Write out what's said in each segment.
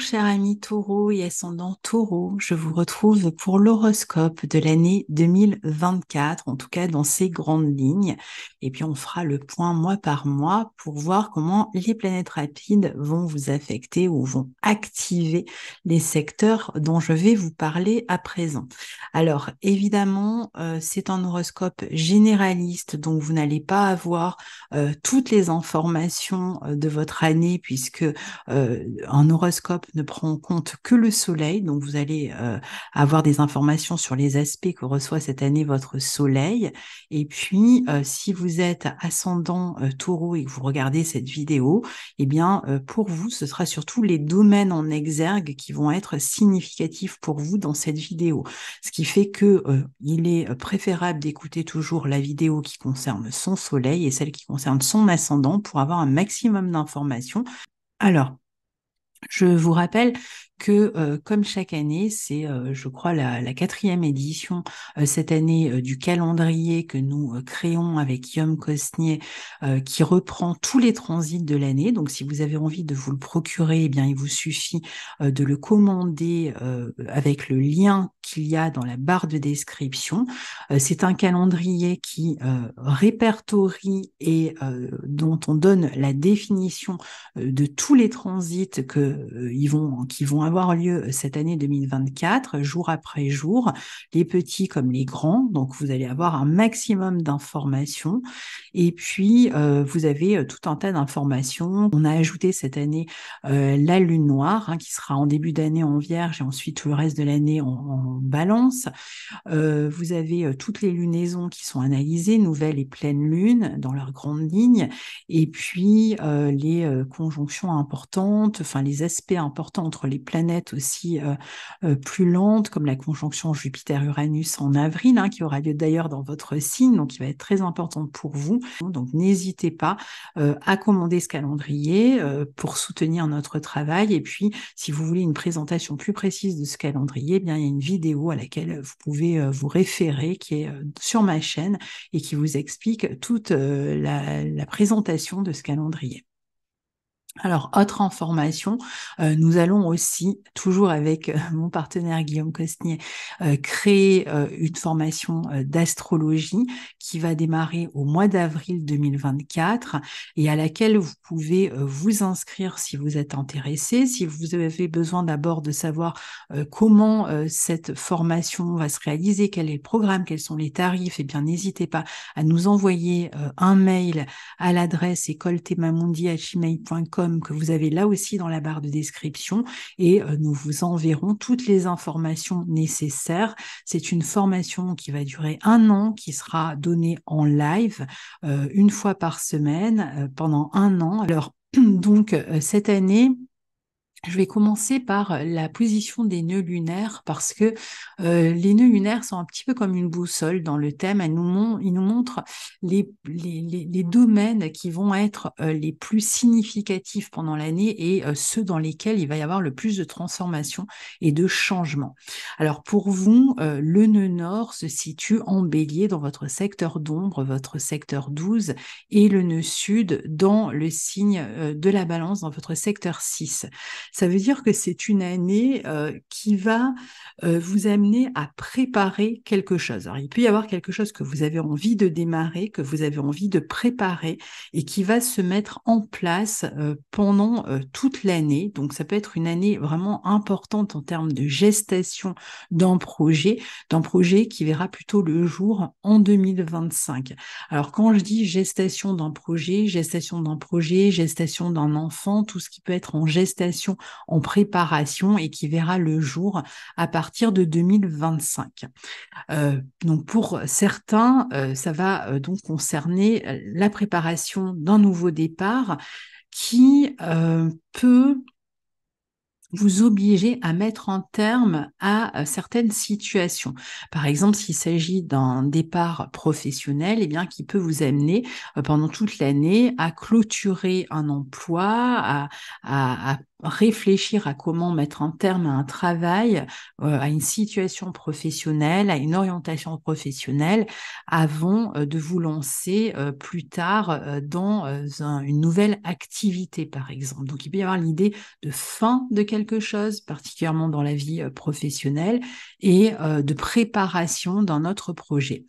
cher ami taureau et ascendant taureau, je vous retrouve pour l'horoscope de l'année 2024, en tout cas dans ses grandes lignes. Et puis on fera le point mois par mois pour voir comment les planètes rapides vont vous affecter ou vont activer les secteurs dont je vais vous parler à présent. Alors évidemment, euh, c'est un horoscope généraliste, donc vous n'allez pas avoir euh, toutes les informations euh, de votre année puisque un horoscope ne prend en compte que le soleil. Donc, vous allez euh, avoir des informations sur les aspects que reçoit cette année votre soleil. Et puis, euh, si vous êtes ascendant euh, taureau et que vous regardez cette vidéo, eh bien, pour vous, ce sera surtout les domaines en exergue qui vont être significatifs pour vous dans cette vidéo. Ce qui fait que il est préférable d'écouter toujours la vidéo qui concerne son soleil et celle qui concerne son ascendant pour avoir un maximum d'informations. Alors, je vous rappelle que, euh, comme chaque année, c'est, euh, je crois, la, quatrième édition euh, cette année du calendrier que nous créons avec Yom Cosnier, qui reprend tous les transits de l'année. Donc, si vous avez envie de vous le procurer, eh bien, il vous suffit de le commander avec le lien qu'il y a dans la barre de description. c'est un calendrier qui répertorie et dont on donne la définition de tous les transits que, ils qui vont avoir avoir lieu euh, cette année 2024, jour après jour, les petits comme les grands. Donc, vous allez avoir un maximum d'informations. Et puis, euh, vous avez euh, tout un tas d'informations. On a ajouté cette année la lune noire, hein, qui sera en début d'année en vierge et ensuite tout le reste de l'année en, balance. vous avez toutes les lunaisons qui sont analysées, nouvelles et pleine lune, dans leurs grandes lignes. Et puis, les conjonctions importantes, enfin, les aspects importants entre les planètes aussi euh, euh, plus lente, comme la conjonction Jupiter-Uranus en avril, hein, qui aura lieu d'ailleurs dans votre signe, donc qui va être très importante pour vous. Donc n'hésitez pas euh, à commander ce calendrier pour soutenir notre travail. Et puis, si vous voulez une présentation plus précise de ce calendrier, eh bien il y a une vidéo à laquelle vous pouvez vous référer, qui est sur ma chaîne et qui vous explique toute la présentation de ce calendrier. Alors, autre information, euh, nous allons aussi, toujours avec euh, mon partenaire Guillaume Costnier, euh, créer une formation d'astrologie qui va démarrer au mois d'avril 2024 et à laquelle vous pouvez vous inscrire si vous êtes intéressé, si vous avez besoin d'abord de savoir comment cette formation va se réaliser, quel est le programme, quels sont les tarifs, et eh bien n'hésitez pas à nous envoyer un mail à l'adresse école que vous avez là aussi dans la barre de description et euh, nous vous enverrons toutes les informations nécessaires. C'est une formation qui va durer un an, qui sera donnée en live euh, une fois par semaine euh, pendant un an. Alors donc cette année, je vais commencer par euh, la position des nœuds lunaires parce que euh, les nœuds lunaires sont un petit peu comme une boussole dans le thème. ils nous montrent les, domaines qui vont être euh, les plus significatifs pendant l'année et ceux dans lesquels il va y avoir le plus de transformations et de changements. Alors pour vous, le nœud nord se situe en bélier dans votre secteur d'ombre, votre secteur 12, et le nœud sud dans le signe de la balance dans votre secteur 6. Ça veut dire que c'est une année qui va vous amener à préparer quelque chose. Alors, il peut y avoir quelque chose que vous avez envie de démarrer, que vous avez envie de préparer et qui va se mettre en place pendant toute l'année. Donc, ça peut être une année vraiment importante en termes de gestation d'un projet, d'un projet qui verra plutôt le jour en 2025. Alors, quand je dis gestation d'un projet, gestation d'un projet, gestation d'un enfant, tout ce qui peut être en gestation en préparation et qui verra le jour à partir de 2025. Euh, donc pour certains, euh, ça va euh, donc concerner la préparation d'un nouveau départ qui peut vous obliger à mettre en terme à certaines situations. Par exemple, s'il s'agit d'un départ professionnel, et eh bien, qui peut vous amener pendant toute l'année à clôturer un emploi, à réfléchir à comment mettre un terme à un travail, euh, à une situation professionnelle, à une orientation professionnelle, avant euh, de vous lancer euh, plus tard dans une nouvelle activité, par exemple. Donc il peut y avoir l'idée de fin de quelque chose, particulièrement dans la vie professionnelle, et de préparation d'un autre projet.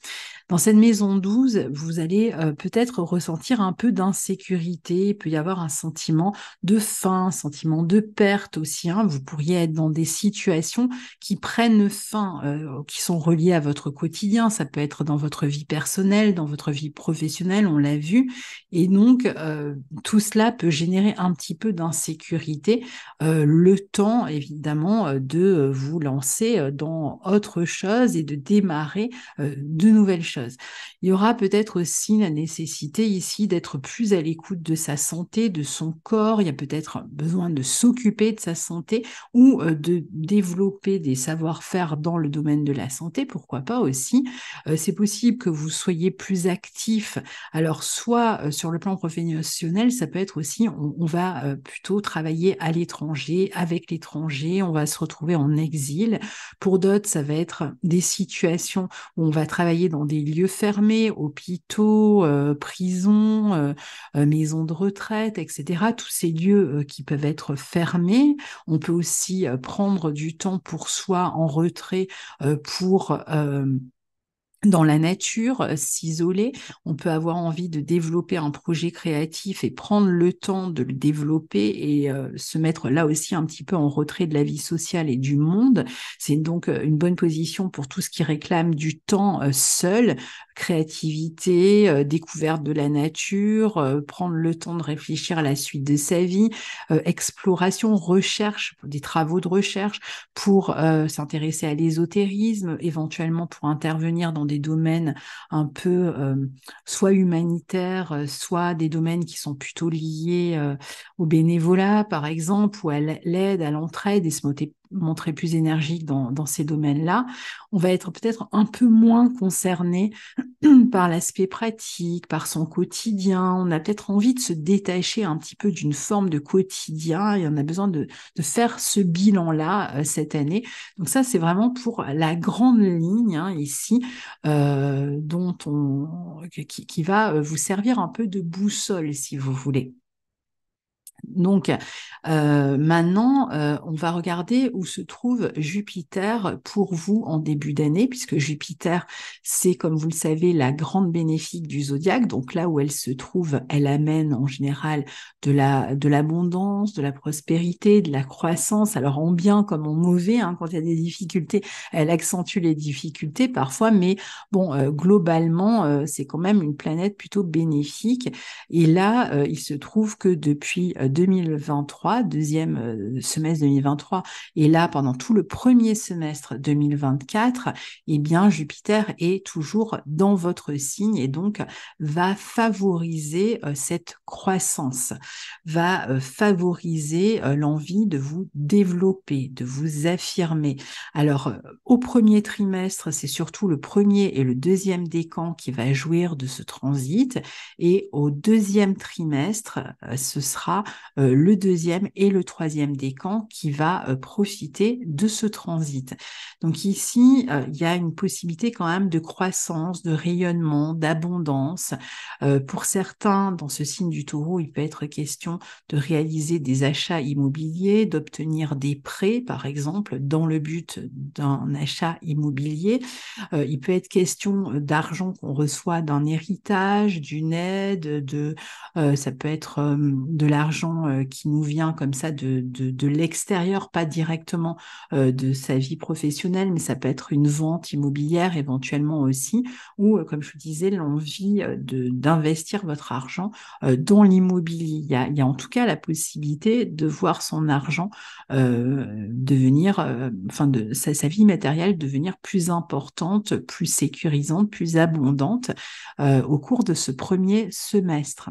Dans cette maison 12, vous allez peut-être ressentir un peu d'insécurité, il peut y avoir un sentiment de fin, un sentiment de pertes aussi. Hein. Vous pourriez être dans des situations qui prennent fin, euh, qui sont reliées à votre quotidien. Ça peut être dans votre vie personnelle, dans votre vie professionnelle, on l'a vu. Et donc, euh, tout cela peut générer un petit peu d'insécurité. Euh, le temps, évidemment, de vous lancer dans autre chose et de démarrer de nouvelles choses. Il y aura peut-être aussi la nécessité ici d'être plus à l'écoute de sa santé, de son corps. Il y a peut-être besoin de s'occuper de sa santé ou euh, de développer des savoir-faire dans le domaine de la santé, pourquoi pas aussi. Euh, c'est possible que vous soyez plus actif. Alors, soit euh, sur le plan professionnel, ça peut être aussi, on, va plutôt travailler à l'étranger, avec l'étranger, on va se retrouver en exil. Pour d'autres, ça va être des situations où on va travailler dans des lieux fermés, hôpitaux, prisons, maisons de retraite, etc. Tous ces lieux qui peuvent être fermé. On peut aussi euh, prendre du temps pour soi en retrait euh, pour euh, dans la nature, s'isoler, on peut avoir envie de développer un projet créatif et prendre le temps de le développer et se mettre là aussi un petit peu en retrait de la vie sociale et du monde. C'est donc une bonne position pour tout ce qui réclame du temps seul, créativité, euh, découverte de la nature, euh, prendre le temps de réfléchir à la suite de sa vie, euh, exploration, recherche, des travaux de recherche pour s'intéresser à l'ésotérisme, éventuellement pour intervenir dans des domaines un peu soit humanitaires, soit des domaines qui sont plutôt liés au bénévolat, par exemple, ou à l'aide, à l'entraide, et se montrer plus énergique dans, dans ces domaines-là, on va être peut-être un peu moins concerné par l'aspect pratique, par son quotidien. On a peut-être envie de se détacher un petit peu d'une forme de quotidien et on a besoin de, faire ce bilan-là euh, cette année. Donc ça, c'est vraiment pour la grande ligne hein, ici euh, dont on, qui va euh, vous servir un peu de boussole, si vous voulez. Donc euh, maintenant, euh, on va regarder où se trouve Jupiter pour vous en début d'année, puisque Jupiter, c'est comme vous le savez la grande bénéfique du zodiaque. Donc là où elle se trouve, elle amène en général de la de l'abondance, de la prospérité, de la croissance. Alors en bien comme en mauvais, hein, quand il y a des difficultés, elle accentue les difficultés parfois, mais bon, euh, globalement, c'est quand même une planète plutôt bénéfique. Et là, il se trouve que depuis 2023, deuxième euh, semestre 2023, et là pendant tout le premier semestre 2024, eh bien Jupiter est toujours dans votre signe et donc va favoriser euh, cette croissance, va euh, favoriser l'envie de vous développer, de vous affirmer. Alors au premier trimestre, c'est surtout le premier et le deuxième décan qui va jouir de ce transit et au deuxième trimestre, ce sera euh, le deuxième et le troisième décan qui va euh, profiter de ce transit. Donc ici, euh, il y a une possibilité quand même de croissance, de rayonnement, d'abondance. pour certains, dans ce signe du taureau, il peut être question de réaliser des achats immobiliers, d'obtenir des prêts, par exemple, dans le but d'un achat immobilier. il peut être question d'argent qu'on reçoit d'un héritage, d'une aide, de, ça peut être de l'argent euh, qui nous vient comme ça de, l'extérieur, pas directement euh, de sa vie professionnelle, mais ça peut être une vente immobilière éventuellement aussi, ou euh, comme je vous disais, l'envie d'investir votre argent dans l'immobilier. Il, y a en tout cas la possibilité de voir son argent devenir, enfin de sa, vie matérielle devenir plus importante, plus sécurisante, plus abondante au cours de ce premier semestre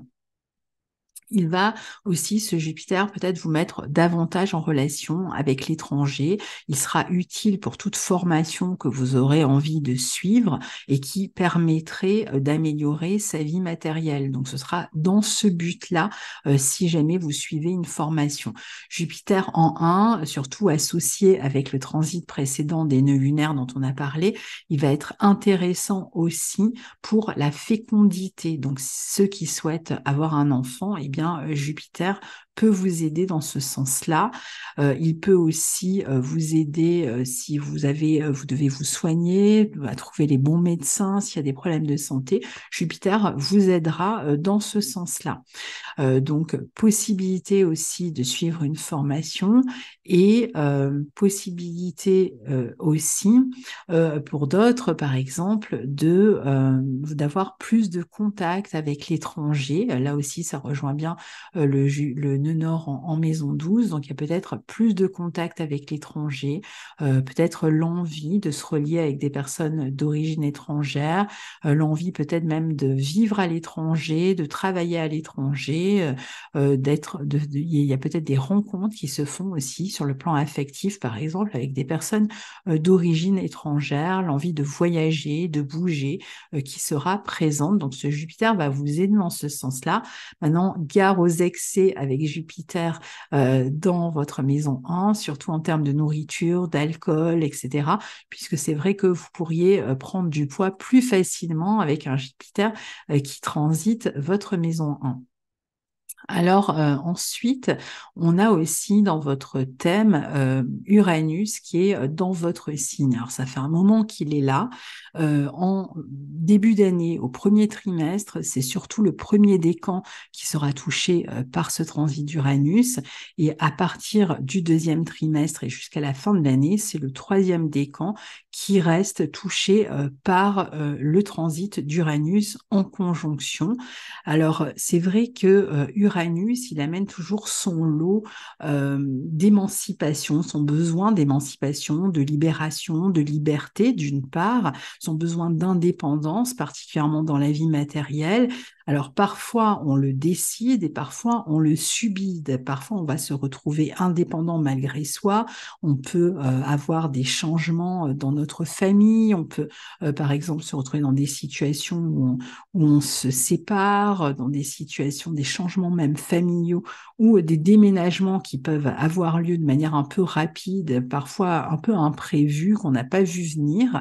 il va aussi, ce Jupiter, peut-être vous mettre davantage en relation avec l'étranger. Il sera utile pour toute formation que vous aurez envie de suivre et qui permettrait euh, d'améliorer sa vie matérielle. Donc ce sera dans ce but-là euh, si jamais vous suivez une formation. Jupiter en 1, surtout associé avec le transit précédent des nœuds lunaires dont on a parlé, il va être intéressant aussi pour la fécondité. Donc ceux qui souhaitent avoir un enfant, eh bien, euh, Jupiter vous aider dans ce sens-là. Euh, il peut aussi euh, vous aider euh, si vous avez, vous devez vous soigner, à trouver les bons médecins, s'il y a des problèmes de santé. Jupiter vous aidera dans ce sens-là. donc, possibilité aussi de suivre une formation et possibilité aussi pour d'autres, par exemple, de d'avoir plus de contact avec l'étranger. Là aussi, ça rejoint bien le, le nord en, maison 12. Donc il y a peut-être plus de contact avec l'étranger, euh, peut-être l'envie de se relier avec des personnes d'origine étrangère, euh, l'envie peut-être même de vivre à l'étranger, de travailler à l'étranger, euh, d'être, il y a peut-être des rencontres qui se font aussi sur le plan affectif, par exemple, avec des personnes d'origine étrangère, l'envie de voyager, de bouger, qui sera présente. Donc ce Jupiter va vous aider dans ce sens-là. Maintenant, gare aux excès avec Jupiter euh, dans votre maison 1, surtout en termes de nourriture, d'alcool, etc. Puisque c'est vrai que vous pourriez euh, prendre du poids plus facilement avec un Jupiter euh, qui transite votre maison 1. Alors euh, ensuite, on a aussi dans votre thème euh, Uranus qui est euh, dans votre signe. Alors ça fait un moment qu'il est là. en début d'année, au premier trimestre, c'est surtout le premier décan qui sera touché par ce transit d'Uranus. Et à partir du deuxième trimestre et jusqu'à la fin de l'année, c'est le troisième décan qui reste touché par le transit d'Uranus en conjonction. Alors c'est vrai que Uranus il amène toujours son lot euh, d'émancipation, son besoin d'émancipation, de libération, de liberté d'une part, son besoin d'indépendance, particulièrement dans la vie matérielle, alors parfois on le décide et parfois on le subit. Parfois on va se retrouver indépendant malgré soi. On peut euh, avoir des changements euh, dans notre famille. On peut euh, par exemple se retrouver dans des situations où on, où on, se sépare, dans des situations, des changements même familiaux ou des déménagements qui peuvent avoir lieu de manière un peu rapide, parfois un peu imprévue qu'on n'a pas vu venir.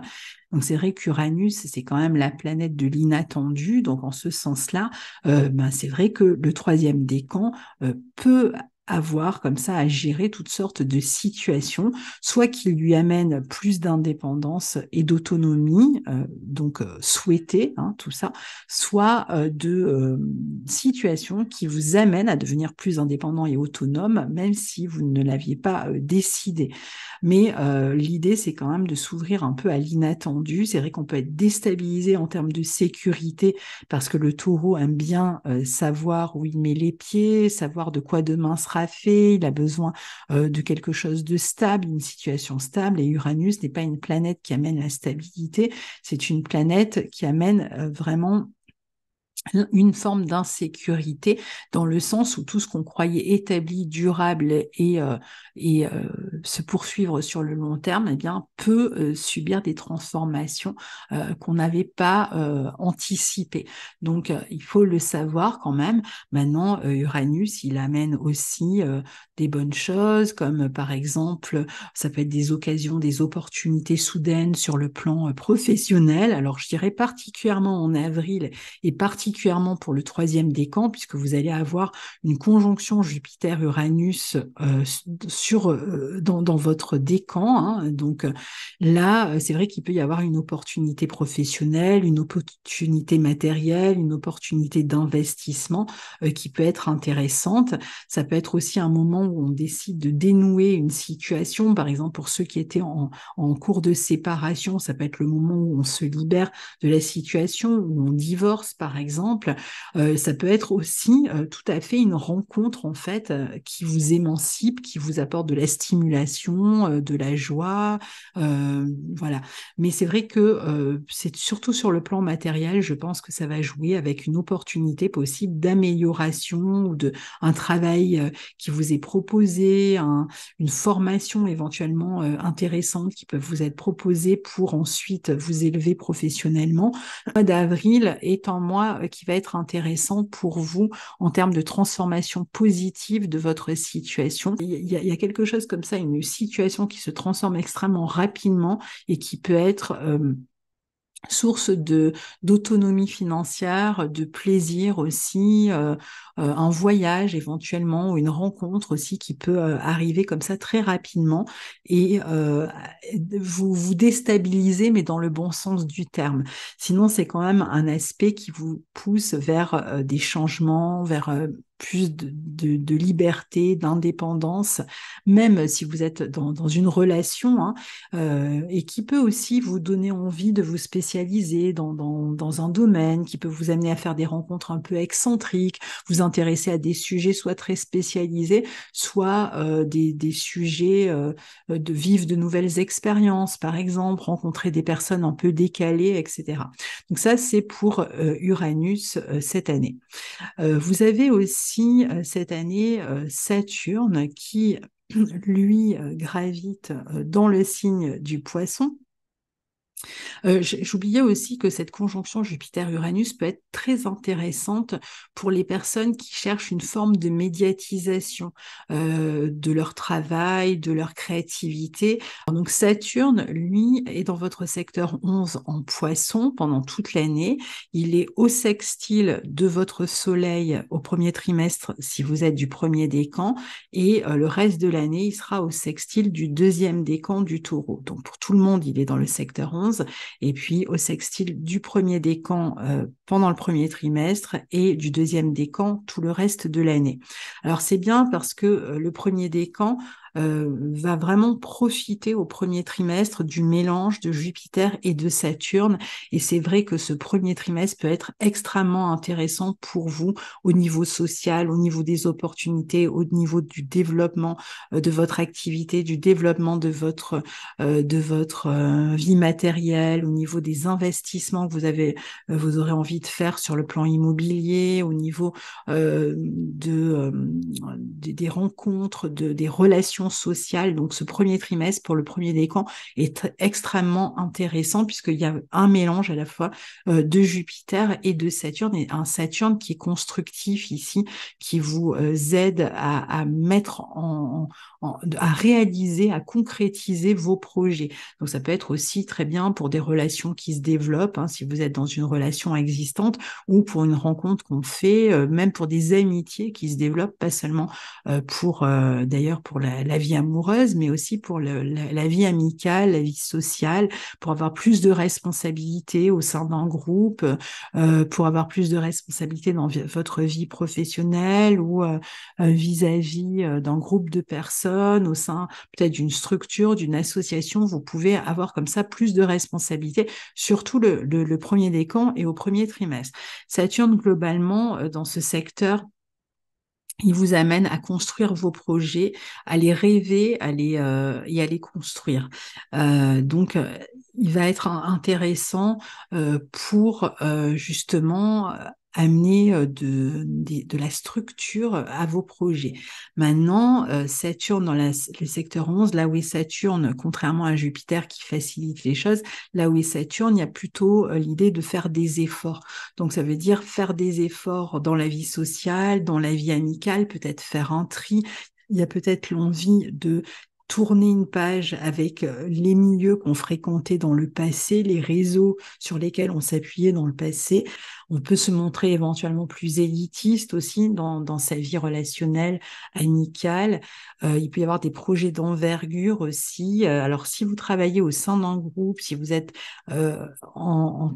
Donc c'est vrai qu'Uranus, c'est quand même la planète de l'inattendu. Donc en ce sens-là, euh, ben, c'est vrai que le troisième décan euh, peut avoir comme ça à gérer toutes sortes de situations, soit qui lui amènent plus d'indépendance et d'autonomie, euh, donc euh, souhaité hein, tout ça, soit euh, de situations qui vous amènent à devenir plus indépendant et autonome, même si vous ne l'aviez pas décidé. Mais l'idée, c'est quand même de s'ouvrir un peu à l'inattendu. C'est vrai qu'on peut être déstabilisé en termes de sécurité parce que le taureau aime bien savoir où il met les pieds, savoir de quoi demain sera fait, il a besoin euh, de quelque chose de stable, une situation stable. Et Uranus n'est pas une planète qui amène la stabilité, c'est une planète qui amène euh, vraiment une forme d'insécurité dans le sens où tout ce qu'on croyait établi, durable et, euh, et euh, se poursuivre sur le long terme, eh bien, peut euh, subir des transformations qu'on n'avait pas anticipées. Donc, il faut le savoir quand même. Maintenant, Uranus, il amène aussi des bonnes choses, comme par exemple, ça peut être des occasions, des opportunités soudaines sur le plan professionnel. Alors, je dirais particulièrement en avril et particulièrement particulièrement pour le troisième décan, puisque vous allez avoir une conjonction Jupiter-Uranus euh, sur euh, dans, votre décan. Hein. Donc euh, là, c'est vrai qu'il peut y avoir une opportunité professionnelle, une opportunité matérielle, une opportunité d'investissement qui peut être intéressante. Ça peut être aussi un moment où on décide de dénouer une situation, par exemple pour ceux qui étaient en cours de séparation, ça peut être le moment où on se libère de la situation, où on divorce par exemple euh, ça peut être aussi euh, tout à fait une rencontre en fait euh, qui vous émancipe, qui vous apporte de la stimulation, de la joie, voilà. Mais c'est vrai que c'est surtout sur le plan matériel, je pense que ça va jouer avec une opportunité possible d'amélioration ou de un travail qui vous est proposé, une formation éventuellement intéressante qui peut vous être proposée pour ensuite vous élever professionnellement. Le mois d'avril est un mois qui va être intéressant pour vous en termes de transformation positive de votre situation. Il y, a, quelque chose comme ça, une situation qui se transforme extrêmement rapidement et qui peut être... Euh, source de d'autonomie financière, de plaisir aussi, euh, euh, un voyage éventuellement ou une rencontre aussi qui peut euh, arriver comme ça très rapidement et vous vous déstabiliser mais dans le bon sens du terme. Sinon c'est quand même un aspect qui vous pousse vers des changements, vers plus de, de, liberté, d'indépendance, même si vous êtes dans, dans une relation, hein, euh, et qui peut aussi vous donner envie de vous spécialiser dans, dans, dans, un domaine, qui peut vous amener à faire des rencontres un peu excentriques, vous intéresser à des sujets soit très spécialisés, soit euh, des, des, sujets euh, de vivre de nouvelles expériences, par exemple, rencontrer des personnes un peu décalées, etc. Donc ça, c'est pour Uranus cette année. vous avez aussi euh, cette année euh, Saturne qui, lui, euh, gravite dans le signe du poisson euh, j'oubliais aussi que cette conjonction Jupiter-Uranus peut être très intéressante pour les personnes qui cherchent une forme de médiatisation euh, de leur travail, de leur créativité. donc Saturne, lui, est dans votre secteur 11 en poisson pendant toute l'année. Il est au sextile de votre soleil au premier trimestre si vous êtes du premier décan et euh, le reste de l'année, il sera au sextile du deuxième décan du taureau. Donc pour tout le monde, il est dans le secteur 11 et puis au sextile du premier décan euh, pendant le premier trimestre et du deuxième décan tout le reste de l'année. Alors c'est bien parce que euh, le premier décan euh, va vraiment profiter au premier trimestre du mélange de Jupiter et de Saturne. Et c'est vrai que ce premier trimestre peut être extrêmement intéressant pour vous au niveau social, au niveau des opportunités, au niveau du développement euh, de votre activité, du développement de votre, euh, de votre vie matérielle, au niveau des investissements que vous avez, vous aurez envie de faire sur le plan immobilier, au niveau de, des rencontres, de, des relations sociale, donc ce premier trimestre pour le premier décan, est extrêmement intéressant puisqu'il y a un mélange à la fois euh, de Jupiter et de Saturne, et un Saturne qui est constructif ici, qui vous euh, aide à, mettre en, à réaliser, à concrétiser vos projets. Donc ça peut être aussi très bien pour des relations qui se développent, hein, si vous êtes dans une relation existante, ou pour une rencontre qu'on fait, euh, même pour des amitiés qui se développent, pas seulement pour d'ailleurs pour la, la vie amoureuse, mais aussi pour la, vie amicale, la vie sociale, pour avoir plus de responsabilités au sein d'un groupe, euh, pour avoir plus de responsabilités dans votre vie professionnelle ou euh, euh, vis-à-vis d'un groupe de personnes, au sein peut-être d'une structure, d'une association, vous pouvez avoir comme ça plus de responsabilités, surtout le, le, le premier décan et au premier trimestre. Saturne, globalement, dans ce secteur, il vous amène à construire vos projets, à les rêver, à les euh, et à les construire. Euh, donc euh, il va être intéressant euh, pour justement amener de, de, la structure à vos projets. Maintenant, Saturne dans le secteur 11, là où est Saturne, contrairement à Jupiter qui facilite les choses, là où est Saturne, il y a plutôt l'idée de faire des efforts. Donc ça veut dire faire des efforts dans la vie sociale, dans la vie amicale, peut-être faire un tri. Il y a peut-être l'envie de tourner une page avec les milieux qu'on fréquentait dans le passé, les réseaux sur lesquels on s'appuyait dans le passé. On peut se montrer éventuellement plus élitiste aussi dans, dans sa vie relationnelle, amicale, euh, il peut y avoir des projets d'envergure aussi. Euh, alors, si vous travaillez au sein d'un groupe, si vous êtes euh, en, en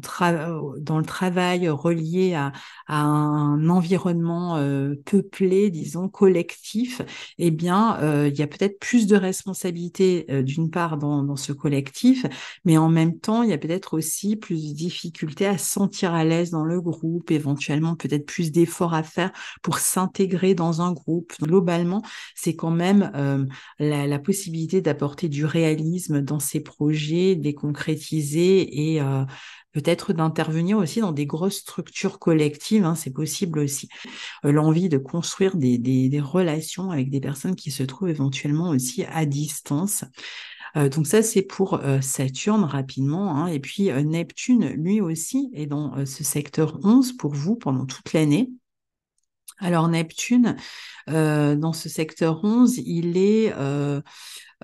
dans le travail relié à, un environnement peuplé, disons, collectif, eh bien, il y a peut-être plus de responsabilités d'une part dans, ce collectif, mais en même temps, il y a peut-être aussi plus de difficultés à sentir à l'aise dans le groupe, éventuellement peut-être plus d'efforts à faire pour s'intégrer dans un groupe. Globalement, c'est quand même euh, la, possibilité d'apporter du réalisme dans ses projets, de concrétiser et euh, peut-être d'intervenir aussi dans des grosses structures collectives, hein, c'est possible aussi. Euh, l'envie de construire des, relations avec des personnes qui se trouvent éventuellement aussi à distance. donc ça, c'est pour Saturne rapidement. Hein. et puis Neptune, lui aussi, est dans ce secteur 11 pour vous pendant toute l'année. Alors Neptune, euh, dans ce secteur 11, il est euh,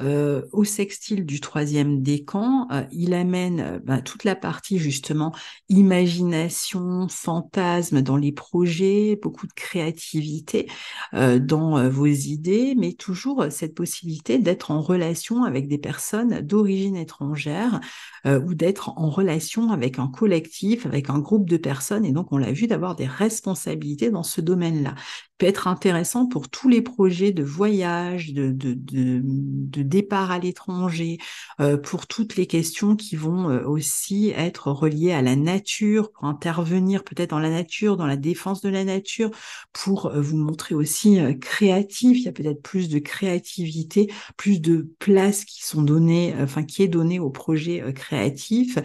euh, au sextile du troisième décan, euh, il amène euh, ben, toute la partie justement imagination, fantasme dans les projets, beaucoup de créativité dans vos idées, mais toujours cette possibilité d'être en relation avec des personnes d'origine étrangère ou d'être en relation avec un collectif, avec un groupe de personnes, et donc on l'a vu d'avoir des responsabilités dans ce domaine-là peut être intéressant pour tous les projets de voyage, de, de, de, départ à l'étranger, euh, pour toutes les questions qui vont euh, aussi être reliées à la nature, pour intervenir peut-être dans la nature, dans la défense de la nature, pour euh, vous montrer aussi créatif. Il y a peut-être plus de créativité, plus de place qui sont données, enfin qui est donnée au projet créatifs.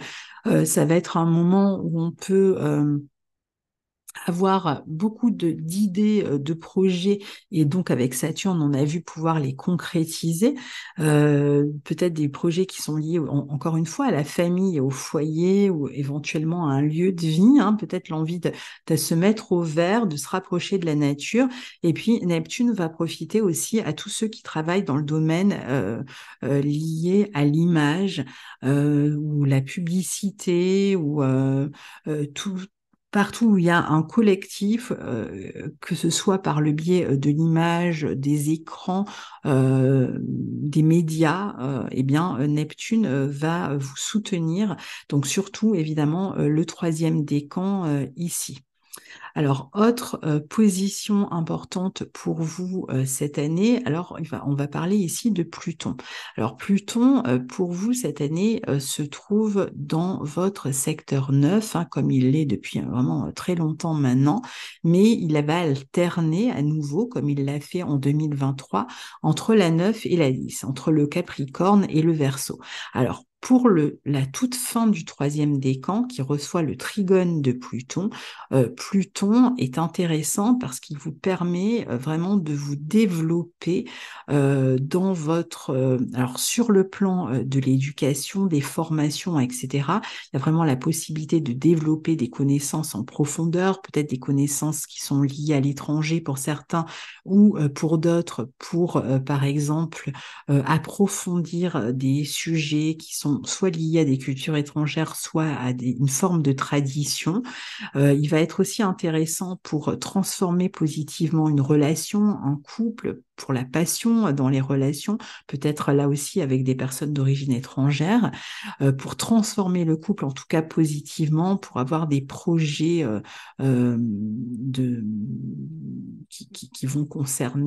ça va être un moment où on peut avoir beaucoup d'idées, euh, de, projets, et donc avec Saturne, on a vu pouvoir les concrétiser. Euh, peut-être des projets qui sont liés, encore une fois, à la famille, au foyer, ou éventuellement à un lieu de vie. Hein, peut-être l'envie de, se mettre au vert, de se rapprocher de la nature. Et puis Neptune va profiter aussi à tous ceux qui travaillent dans le domaine euh, lié à l'image ou la publicité ou tout, partout où il y a un collectif, euh, que ce soit par le biais euh, de l'image, des écrans, euh, des médias, eh bien Neptune va vous soutenir. Donc surtout évidemment le troisième décan ici. Alors, autre euh, position importante pour vous euh, cette année, alors on va parler ici de Pluton. Alors, Pluton, euh, pour vous cette année, se trouve dans votre secteur 9, hein, comme il l'est depuis hein, vraiment très longtemps maintenant, mais il va alterner à nouveau, comme il l'a fait en 2023, entre la 9 et la 10, entre le Capricorne et le Verseau. Alors, pour le, la toute fin du troisième décan qui reçoit le trigone de Pluton, euh, Pluton est intéressant parce qu'il vous permet euh, vraiment de vous développer euh, dans votre... alors sur le plan de l'éducation, des formations, etc., il y a vraiment la possibilité de développer des connaissances en profondeur, peut-être des connaissances qui sont liées à l'étranger pour certains ou pour d'autres, pour par exemple approfondir des sujets qui sont soit liés à des cultures étrangères, soit à une forme de tradition. Euh, il va être aussi intéressant pour transformer positivement une relation, un couple, pour la passion dans les relations, peut-être là aussi avec des personnes d'origine étrangère, euh, pour transformer le couple en tout cas positivement, pour avoir des projets euh, qui, vont concerner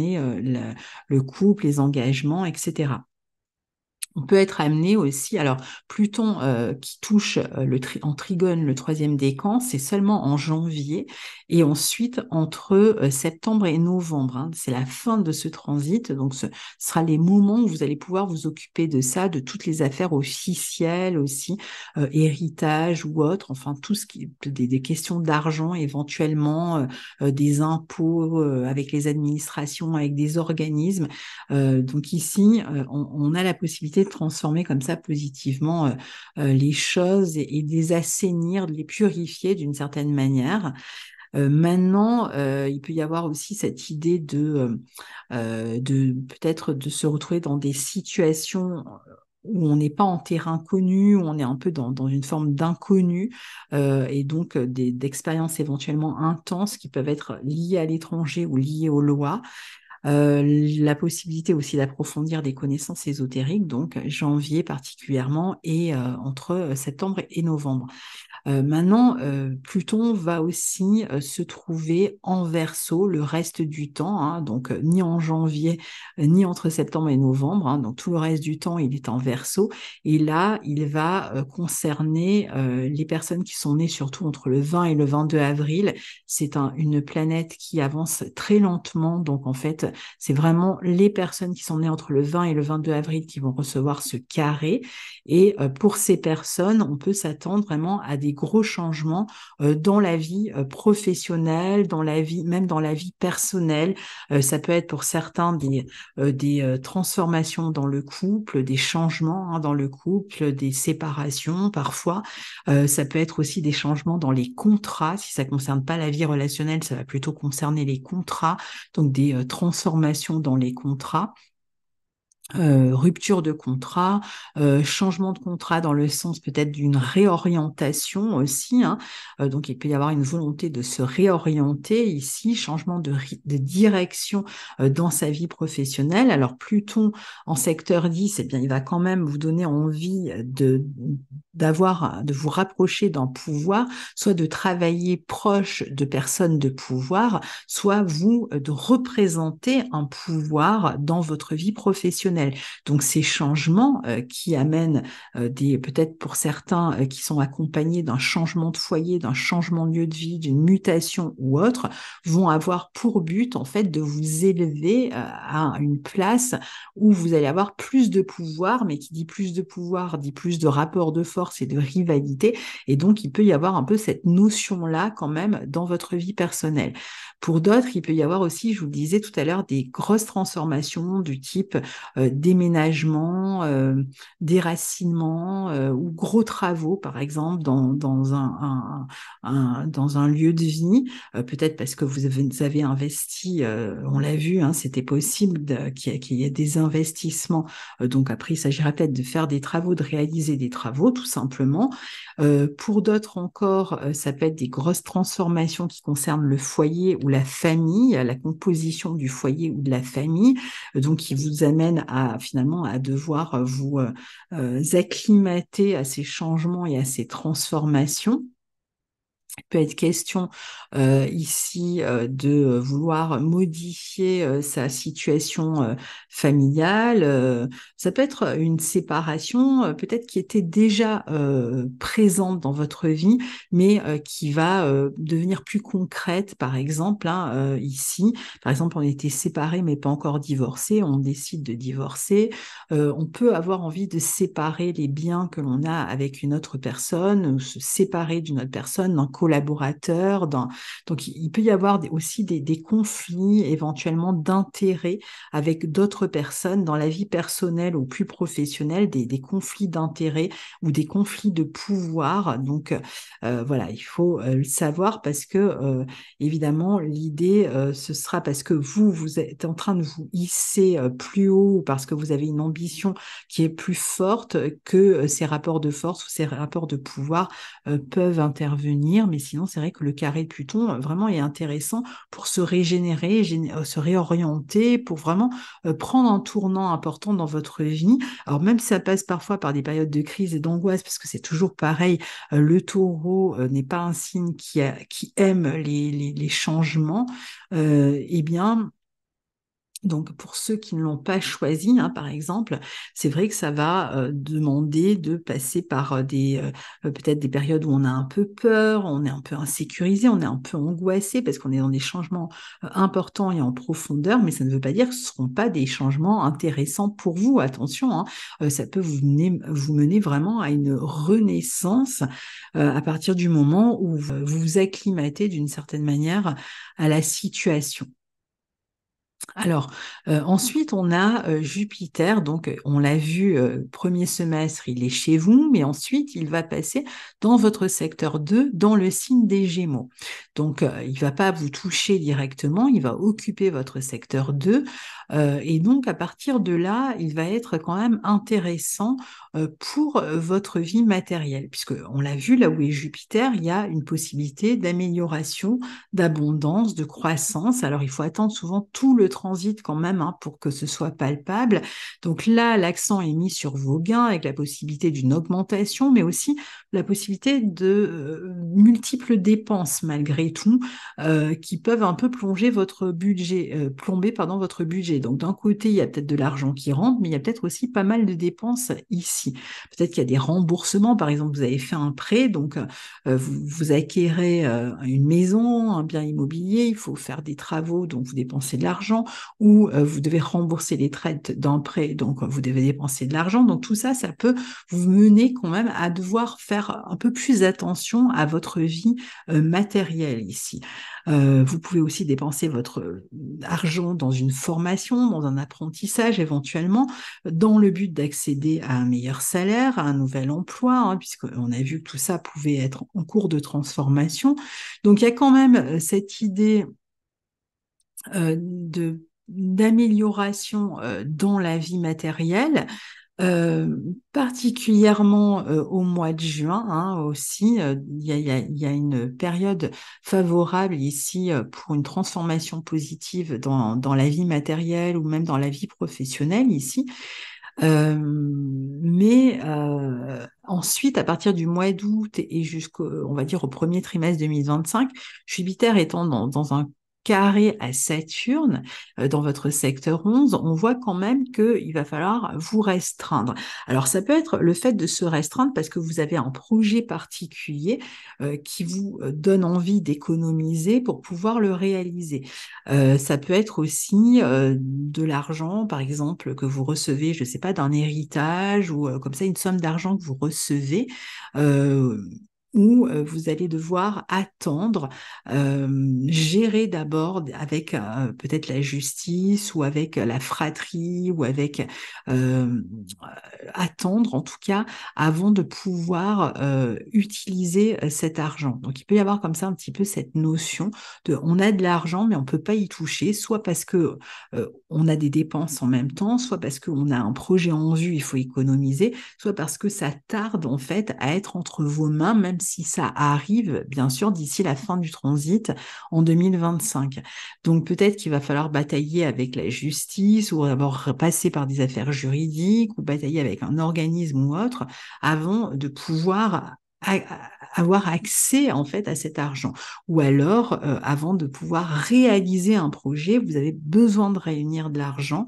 le couple, les engagements, etc peut être amené aussi, alors Pluton euh, qui touche euh, le en trigone le troisième décan, c'est seulement en janvier et ensuite entre euh, septembre et novembre. Hein. c'est la fin de ce transit, donc ce sera les moments où vous allez pouvoir vous occuper de ça, de toutes les affaires officielles aussi, héritage ou autre, enfin tout ce qui des, des questions d'argent éventuellement, des impôts avec les administrations, avec des organismes. donc ici, on, on a la possibilité transformer comme ça positivement euh, euh, les choses et, désassainir, les assainir, les purifier d'une certaine manière. Euh, maintenant, il peut y avoir aussi cette idée de, de peut-être de se retrouver dans des situations où on n'est pas en terrain connu, où on est un peu dans, une forme d'inconnu, et donc d'expériences éventuellement intenses qui peuvent être liées à l'étranger ou liées aux lois, euh, la possibilité aussi d'approfondir des connaissances ésotériques, donc janvier particulièrement et euh, entre euh, septembre et novembre. Euh, maintenant, euh, Pluton va aussi euh, se trouver en verso le reste du temps, hein, donc ni en janvier, ni entre septembre et novembre, hein, donc tout le reste du temps, il est en verso. Et là, il va concerner les personnes qui sont nées surtout entre le 20 et le 22 avril. C'est une planète qui avance très lentement, donc en fait, c'est vraiment les personnes qui sont nées entre le 20 et le 22 avril qui vont recevoir ce carré. Et pour ces personnes, on peut s'attendre vraiment à des gros changements euh, dans la vie euh, professionnelle, dans la vie, même dans la vie personnelle. Euh, ça peut être pour certains des, transformations dans le couple, des changements hein, dans le couple, des séparations parfois. ça peut être aussi des changements dans les contrats. Si ça ne concerne pas la vie relationnelle, ça va plutôt concerner les contrats, donc des transformations dans les contrats. Euh, rupture de contrat, euh, changement de contrat dans le sens peut-être d'une réorientation aussi. Hein. Euh, donc il peut y avoir une volonté de se réorienter ici, changement de, direction dans sa vie professionnelle. Alors Pluton en secteur 10, eh bien il va quand même vous donner envie de d'avoir de vous rapprocher d'un pouvoir, soit de travailler proche de personnes de pouvoir, soit vous de représenter un pouvoir dans votre vie professionnelle. Donc ces changements euh, qui amènent euh, des peut-être pour certains euh, qui sont accompagnés d'un changement de foyer, d'un changement de lieu de vie, d'une mutation ou autre, vont avoir pour but en fait de vous élever à une place où vous allez avoir plus de pouvoir, mais qui dit plus de pouvoir dit plus de rapport de force et de rivalité, et donc il peut y avoir un peu cette notion là quand même dans votre vie personnelle. Pour d'autres, il peut y avoir aussi, je vous le disais tout à l'heure, des grosses transformations du type euh, déménagement, euh, déracinement euh, ou gros travaux, par exemple, dans, dans, un, dans un lieu de vie. Peut-être parce que vous avez, investi, on l'a vu, hein, c'était possible qu'il y, ait des investissements. donc après, il s'agira peut-être de faire des travaux, de réaliser des travaux, tout simplement. pour d'autres encore, ça peut être des grosses transformations qui concernent le foyer ou la famille, la composition du foyer ou de la famille, euh, donc qui vous amène à finalement à devoir euh, vous euh, acclimater à ces changements et à ces transformations. Il peut être question ici de vouloir modifier sa situation familiale. ça peut être une séparation, peut-être qui était déjà présente dans votre vie, mais qui va devenir plus concrète, par exemple, hein, ici. Par exemple, on était séparés mais pas encore divorcés, on décide de divorcer. on peut avoir envie de séparer les biens que l'on a avec une autre personne, ou se séparer d'une autre personne, collaborateurs Donc, il peut y avoir aussi des, conflits éventuellement d'intérêts avec d'autres personnes dans la vie personnelle ou plus professionnelle, des, conflits d'intérêts ou des conflits de pouvoir. Donc, euh, euh, voilà, il faut euh, le savoir parce que, évidemment, l'idée, ce sera parce que vous, vous êtes en train de vous hisser plus haut parce que vous avez une ambition qui est plus forte que ces rapports de force ou ces rapports de pouvoir peuvent intervenir mais sinon c'est vrai que le carré de Pluton euh, vraiment est intéressant pour se régénérer, euh, se réorienter, pour vraiment euh, prendre un tournant important dans votre vie. Alors même si ça passe parfois par des périodes de crise et d'angoisse, parce que c'est toujours pareil, le taureau n'est pas un signe qui, aime les, changements, eh bien donc pour ceux qui ne l'ont pas choisi, hein, par exemple, c'est vrai que ça va euh, demander de passer par euh, des euh, peut-être des périodes où on a un peu peur, on est un peu insécurisé, on est un peu angoissé parce qu'on est dans des changements importants et en profondeur, mais ça ne veut pas dire que ce ne seront pas des changements intéressants pour vous. Attention, hein, ça peut vous mener, vous mener vraiment à une renaissance à partir du moment où vous vous acclimatez d'une certaine manière à la situation. Alors, euh, ensuite, on a euh, Jupiter, donc euh, on l'a vu, premier semestre, il est chez vous, mais ensuite, il va passer dans votre secteur 2, dans le signe des Gémeaux. Donc, il ne va pas vous toucher directement, il va occuper votre secteur 2. Euh, et donc, à partir de là, il va être quand même intéressant euh, pour euh, votre vie matérielle, puisque on l'a vu, là où est Jupiter, il y a une possibilité d'amélioration, d'abondance, de croissance. Alors, il faut attendre souvent tout le transit quand même hein, pour que ce soit palpable. Donc là, l'accent est mis sur vos gains avec la possibilité d'une augmentation, mais aussi la possibilité de multiples dépenses malgré tout, qui peuvent un peu plonger votre budget, plomber pardon, votre budget. Donc d'un côté, il y a peut-être de l'argent qui rentre, mais il y a peut-être aussi pas mal de dépenses ici. Peut-être qu'il y a des remboursements, par exemple, vous avez fait un prêt, donc euh, vous, acquérez euh, une maison, un bien immobilier, il faut faire des travaux, donc vous dépensez de l'argent, ou euh, vous devez rembourser les traites d'un prêt, donc vous devez dépenser de l'argent. Donc tout ça, ça peut vous mener quand même à devoir faire un peu plus attention à votre vie matérielle ici. vous pouvez aussi dépenser votre argent dans une formation dans un apprentissage éventuellement, dans le but d'accéder à un meilleur salaire, à un nouvel emploi, hein, puisqu'on a vu que tout ça pouvait être en cours de transformation. Donc il y a quand même euh, cette idée euh, d'amélioration euh, dans la vie matérielle euh, particulièrement euh, au mois de juin hein, aussi. Euh, il y, a, une période favorable ici pour une transformation positive dans, la vie matérielle ou même dans la vie professionnelle ici. mais ensuite, à partir du mois d'août et jusqu'au, on va dire, au premier trimestre 2025, Jupiter étant dans un carré à Saturne euh, dans votre secteur 11, on voit quand même qu'il va falloir vous restreindre. Alors ça peut être le fait de se restreindre parce que vous avez un projet particulier euh, qui vous euh, donne envie d'économiser pour pouvoir le réaliser. ça peut être aussi de l'argent, par exemple, que vous recevez, je ne sais pas, d'un héritage ou comme ça, une somme d'argent que vous recevez euh, vous allez devoir attendre, euh, gérer d'abord avec euh, peut-être la justice ou avec la fratrie ou avec attendre en tout cas avant de pouvoir utiliser cet argent. Donc il peut y avoir comme ça un petit peu cette notion de on a de l'argent mais on ne peut pas y toucher, soit parce que on a des dépenses en même temps, soit parce qu'on a un projet en vue, il faut économiser, soit parce que ça tarde en fait à être entre vos mains même si si ça arrive, bien sûr, d'ici la fin du transit en 2025. Donc peut-être qu'il va falloir batailler avec la justice ou d'abord passer par des affaires juridiques ou batailler avec un organisme ou autre avant de pouvoir avoir accès en fait à cet argent. Ou alors, euh, avant de pouvoir réaliser un projet, vous avez besoin de réunir de l'argent.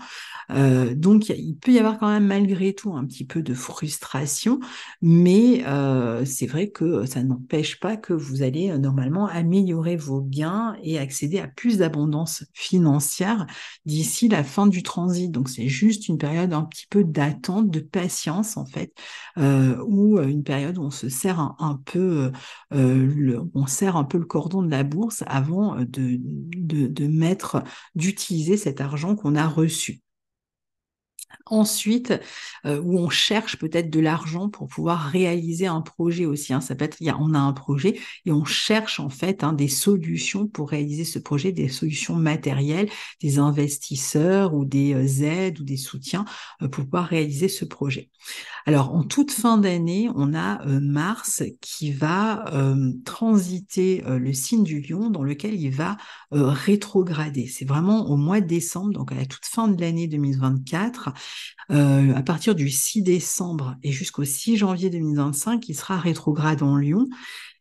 Euh, donc, il peut y avoir quand même malgré tout un petit peu de frustration, mais euh, c'est vrai que ça n'empêche pas que vous allez normalement améliorer vos biens et accéder à plus d'abondance financière d'ici la fin du transit. Donc, c'est juste une période un petit peu d'attente, de patience en fait, ou une période où on se sert un, peu, euh, le, on serre un peu le cordon de la bourse avant euh, de mettre, d'utiliser cet argent qu'on a reçu ensuite euh, où on cherche peut-être de l'argent pour pouvoir réaliser un projet aussi. Hein. Ça peut être, y a, on a un projet et on cherche en fait hein, des solutions pour réaliser ce projet, des solutions matérielles, des investisseurs ou des euh, aides ou des soutiens euh, pour pouvoir réaliser ce projet. Alors en toute fin d'année, on a Mars qui va transiter le signe du lion dans lequel il va rétrograder. C'est vraiment au mois de décembre, donc à la toute fin de l'année 2024. Euh, à partir du 6 décembre et jusqu'au 6 janvier 2025, il sera rétrograde en Lyon.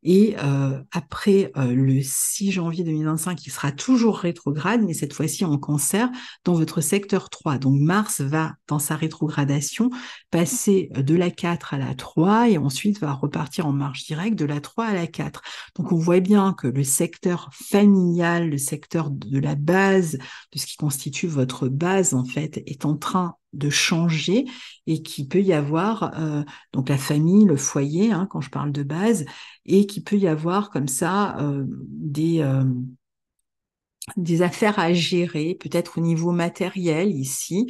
Et euh, après euh, le 6 janvier 2025, il sera toujours rétrograde, mais cette fois-ci en cancer, dans votre secteur 3. Donc Mars va, dans sa rétrogradation, passer de la 4 à la 3 et ensuite va repartir en marche directe de la 3 à la 4. Donc on voit bien que le secteur familial, le secteur de la base, de ce qui constitue votre base en fait, est en train de changer et qui peut y avoir euh, donc la famille, le foyer, hein, quand je parle de base, et qui peut y avoir comme ça euh, des, euh, des affaires à gérer, peut-être au niveau matériel ici,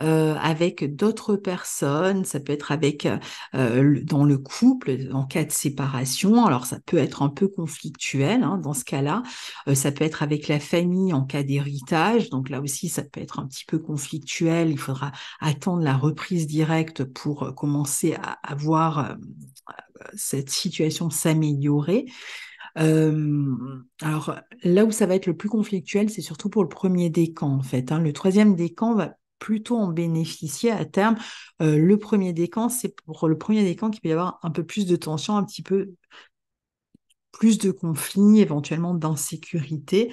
euh, avec d'autres personnes, ça peut être avec euh, dans le couple en cas de séparation, alors ça peut être un peu conflictuel hein, dans ce cas-là, euh, ça peut être avec la famille en cas d'héritage, donc là aussi ça peut être un petit peu conflictuel, il faudra attendre la reprise directe pour commencer à, avoir cette situation s'améliorer alors là où ça va être le plus conflictuel, c'est surtout pour le premier décan en fait. Hein. Le troisième décan va plutôt en bénéficier à terme. le premier décan, c'est pour le premier décan qu'il peut y avoir un peu plus de tension, un petit peu plus de conflits, éventuellement d'insécurité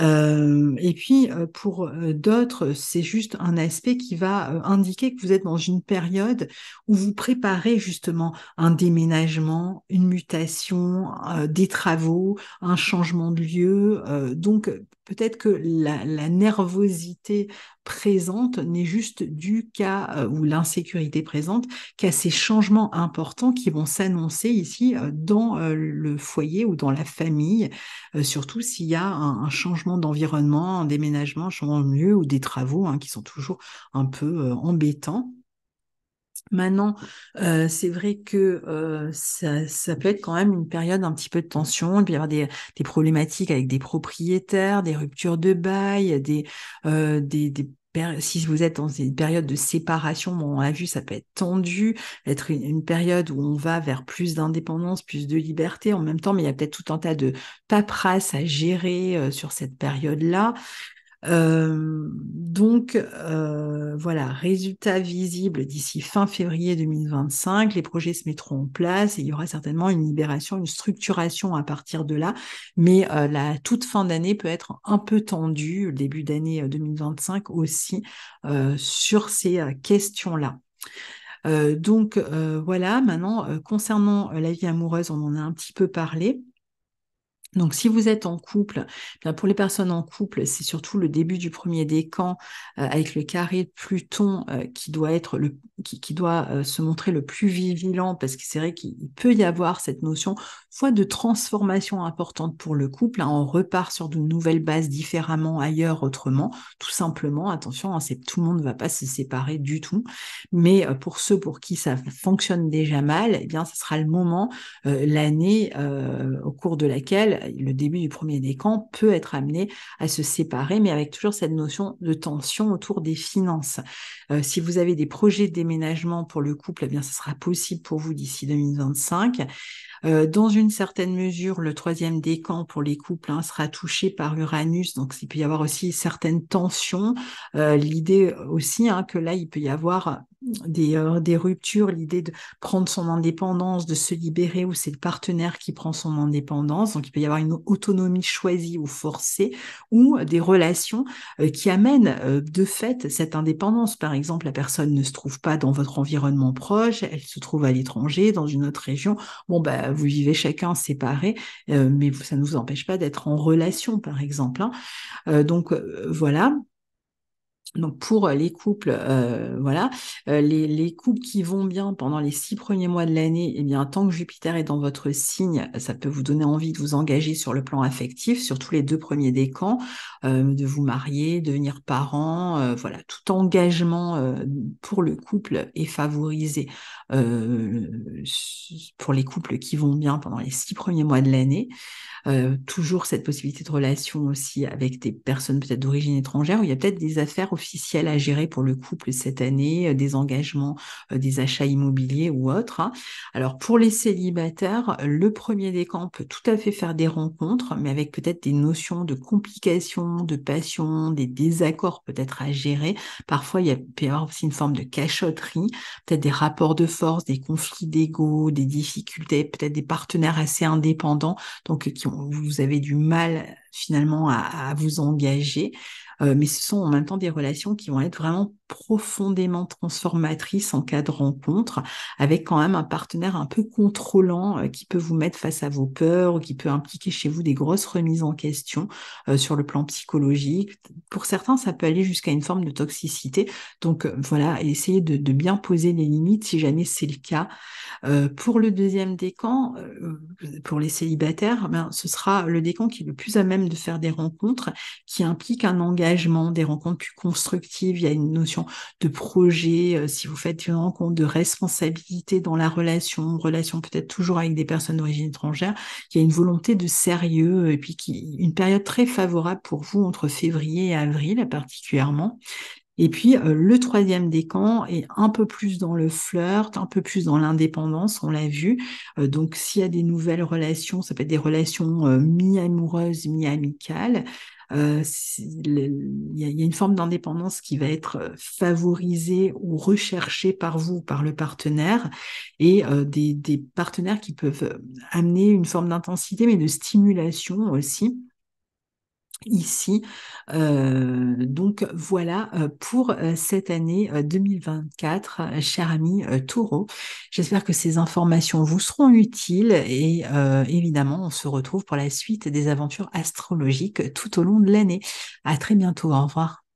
et puis pour d'autres, c'est juste un aspect qui va indiquer que vous êtes dans une période où vous préparez justement un déménagement, une mutation, des travaux, un changement de lieu. donc Peut-être que la, nervosité présente n'est juste due qu'à, euh, ou l'insécurité présente, qu'à ces changements importants qui vont s'annoncer ici euh, dans euh, le foyer ou dans la famille, surtout s'il y a un, changement d'environnement, un déménagement, un changement de lieu ou des travaux hein, qui sont toujours un peu embêtants. Maintenant, euh, c'est vrai que euh, ça, peut être quand même une période un petit peu de tension. Il peut y avoir des, problématiques avec des propriétaires, des ruptures de bail, des, euh, des, si vous êtes dans une période de séparation, bon, on l'a vu, ça peut être tendu, être une, période où on va vers plus d'indépendance, plus de liberté en même temps, mais il y a peut-être tout un tas de paperasses à gérer sur cette période-là donc voilà, résultat visible d'ici fin février 2025, les projets se mettront en place et il y aura certainement une libération, une structuration à partir de là, mais la toute fin d'année peut être un peu tendue, le début d'année 2025 aussi, sur ces questions-là. donc voilà, maintenant, concernant la vie amoureuse, on en a un petit peu parlé. Donc, si vous êtes en couple, bien bah, pour les personnes en couple, c'est surtout le début du premier décan euh, avec le carré de Pluton euh, qui doit être le, qui, doit euh, se montrer le plus vigilant parce que c'est vrai qu'il peut y avoir cette notion fois de transformation importante pour le couple, hein. on repart sur de nouvelles bases différemment ailleurs autrement, tout simplement. Attention, hein, c'est tout le monde ne va pas se séparer du tout, mais pour ceux pour qui ça fonctionne déjà mal, eh bien, ce sera le moment, l'année au cours de laquelle le début du premier décan peut être amené à se séparer, mais avec toujours cette notion de tension autour des finances. Euh, si vous avez des projets de déménagement pour le couple, eh bien, ce sera possible pour vous d'ici 2025. Euh, dans une certaine mesure, le troisième décan pour les couples hein, sera touché par Uranus, donc il peut y avoir aussi certaines tensions. Euh, l'idée aussi hein, que là, il peut y avoir des, euh, des ruptures, l'idée de prendre son indépendance, de se libérer, ou c'est le partenaire qui prend son indépendance. Donc il peut y avoir une autonomie choisie ou forcée, ou euh, des relations euh, qui amènent de fait cette indépendance. Par exemple, la personne ne se trouve pas dans votre environnement proche, elle se trouve à l'étranger, dans une autre région. Bon, bah, vous vivez chacun séparé mais ça ne vous empêche pas d'être en relation, par exemple. Hein. donc voilà, donc pour euh, les couples, euh, voilà, euh, les, couples qui vont bien pendant les six premiers mois de l'année, et eh bien tant que Jupiter est dans votre signe, ça peut vous donner envie de vous engager sur le plan affectif, sur tous les deux premiers décans, de vous marier, devenir parent, voilà, tout engagement pour le couple est favorisé pour les couples qui vont bien pendant les six premiers mois de l'année. toujours cette possibilité de relation aussi avec des personnes peut-être d'origine étrangère où il y a peut-être des affaires officiel à gérer pour le couple cette année, euh, des engagements, euh, des achats immobiliers ou autres. Hein. Alors pour les célibataires, le premier des camps peut tout à fait faire des rencontres, mais avec peut-être des notions de complications, de passions, des désaccords peut-être à gérer. Parfois, il y a, peut y avoir aussi une forme de cachotterie, peut-être des rapports de force, des conflits d'égo, des difficultés, peut-être des partenaires assez indépendants, donc euh, qui vous avez du mal finalement à vous engager. Euh, mais ce sont en même temps des relations qui vont être vraiment profondément transformatrices en cas de rencontre, avec quand même un partenaire un peu contrôlant euh, qui peut vous mettre face à vos peurs ou qui peut impliquer chez vous des grosses remises en question euh, sur le plan psychologique. Pour certains, ça peut aller jusqu'à une forme de toxicité. Donc voilà, essayez de, bien poser les limites si jamais c'est le cas. pour le deuxième décan, pour les célibataires, ben, ce sera le décan qui est le plus à même de faire des rencontres qui implique un engagement des rencontres plus constructives. Il y a une notion de projet. Euh, si vous faites une rencontre de responsabilité dans la relation, relation peut-être toujours avec des personnes d'origine étrangère, il y a une volonté de sérieux et puis qui, une période très favorable pour vous entre février et avril particulièrement. Et puis euh, le troisième décan est un peu plus dans le flirt, un peu plus dans l'indépendance, on l'a vu. Euh, donc s'il y a des nouvelles relations, ça peut être des relations mi-amoureuses, mi-amicales. Euh, il y, a une forme d'indépendance qui va être euh, favorisée ou recherchée par vous, par le partenaire, et euh, des, partenaires qui peuvent amener une forme d'intensité, mais de stimulation aussi ici. Euh, donc voilà euh, pour euh, cette année 2024, cher ami Taureau. J'espère que ces informations vous seront utiles et évidemment, on se retrouve pour la suite des aventures astrologiques tout au long de l'année. À très bientôt. Au revoir.